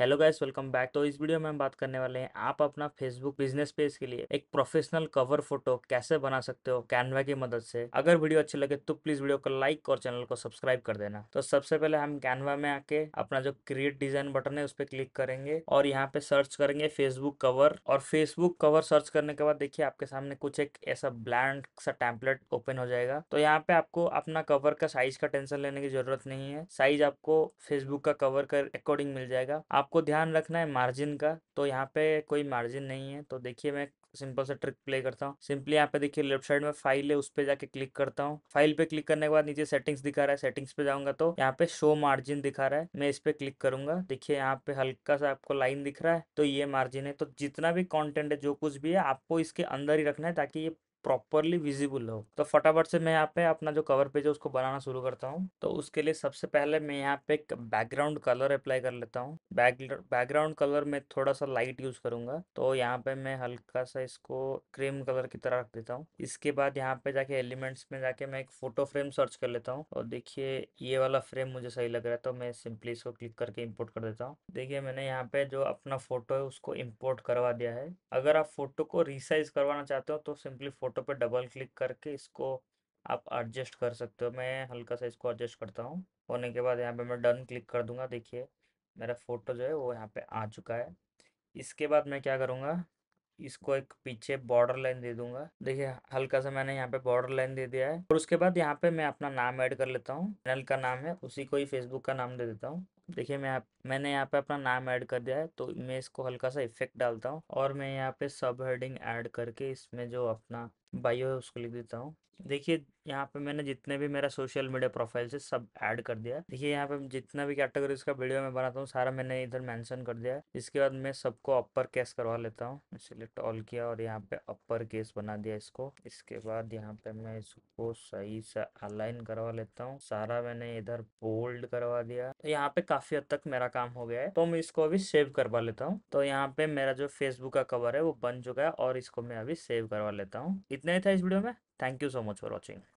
hello guys welcome back तो इस video में हम बात करने वाले हैं आप अपना फेसबुक बिजनेस पेज के लिए एक प्रोफेशनल कवर फोटो कैसे बना सकते हो कैनवा की मदद से अगर वीडियो अच्छी लगे तो प्लीज वीडियो को लाइक और चैनल को सब्सक्राइब कर देना तो सबसे पहले हम कैनवा में आके अपना जो क्रिएट डिजाइन बटन है उस पर क्लिक करेंगे और यहाँ पे सर्च करेंगे फेसबुक कवर और फेसबुक कवर सर्च करने के बाद देखिये आपके सामने कुछ एक ऐसा ब्लैंड सा टैंपलेट ओपन हो जाएगा तो यहाँ पे आपको अपना कवर का साइज का टेंशन लेने की जरूरत नहीं है साइज आपको फेसबुक का कवर का अकॉर्डिंग मिल जाएगा आप आपको ध्यान रखना है मार्जिन का तो यहाँ पे कोई मार्जिन नहीं है तो देखिए मैं सिंपल सा ट्रिक प्ले करता हूँ सिंपली यहाँ पे देखिए लेफ्ट साइड में फाइल है उस पर जाके क्लिक करता हूँ फाइल पे क्लिक करने के बाद नीचे सेटिंग्स दिखा रहा है सेटिंग्स पे जाऊंगा तो यहाँ पे शो मार्जिन दिखा रहा है मैं इस पे क्लिक करूंगा देखिए यहाँ पे हल्का सा आपको लाइन दिख रहा है तो ये मार्जिन है तो जितना भी कॉन्टेंट है जो कुछ भी है आपको इसके अंदर ही रखना है ताकि ये प्रॉपरली विजिबल हो तो फटाफट से मैं यहाँ पे अपना जो कवर पेज है उसको बनाना शुरू करता हूँ तो उसके लिए सबसे पहले मैं यहाँ पे एक बैकग्राउंड कलर अप्लाई कर लेता हूँ बैकग्राउंड कलर में थोड़ा सा लाइट यूज़ करूंगा तो यहाँ पे मैं हल्का सा इसको क्रीम कलर की तरह रख देता हूँ इसके बाद यहाँ पे जाके एलिमेंट्स में जाके मैं एक फोटो फ्रेम सर्च कर लेता हूँ और देखिये ये वाला फ्रेम मुझे सही लग रहा है तो मैं सिंपली इसको क्लिक करके इम्पोर्ट कर देता हूँ देखिये मैंने यहाँ पे जो अपना फोटो है उसको इम्पोर्ट करवा दिया है अगर आप फोटो को रिसाइज करवाना चाहते हो तो सिंपली फोटो पे डबल क्लिक करके इसको आप एडजस्ट कर सकते हो मैं हल्का सा इसको एडजस्ट करता हूँ होने के बाद यहाँ पे मैं डन क्लिक कर दूंगा देखिए मेरा फोटो जो है वो यहाँ पे आ चुका है इसके बाद मैं क्या करूँगा इसको एक पीछे बॉर्डर लाइन दे दूंगा देखिए हल्का सा मैंने यहाँ पे बॉर्डर लाइन दे दिया है और उसके बाद यहाँ पे मैं अपना नाम ऐड कर लेता हूँ चैनल का नाम है उसी को ही फेसबुक का नाम दे देता हूँ देखिए मैं आप मैंने यहाँ पे अपना नाम ऐड कर दिया है तो मैं इसको हल्का सा इफेक्ट डालता हूँ और मैं यहाँ पे सब हेडिंग ऐड करके इसमें जो अपना बायो है उसको लिख देता हूँ देखिए यहाँ पे मैंने जितने भी मेरा सोशल मीडिया प्रोफाइल से सब ऐड कर दिया है देखिए यहाँ पे जितना भी कैटेगरी का वीडियो मैं बनाता हूँ सारा मैंने इधर मेंशन कर दिया है इसके बाद मैं सबको अपर केस करवा लेता हूँ सिलेक्ट ऑल किया और यहाँ पे अपर केस बना दिया इसको इसके बाद यहाँ पे मैं इसको सही से अलाइन करवा लेता हूँ सारा मैंने इधर बोल्ड करवा दिया तो यहाँ पे काफ़ी हद तक मेरा काम हो गया है तो मैं इसको अभी सेव करवा लेता हूँ तो यहाँ पे मेरा जो फेसबुक का कवर है वो बन चुका है और इसको मैं अभी सेव करवा लेता हूँ इतना ही था इस वीडियो में thank you so much for watching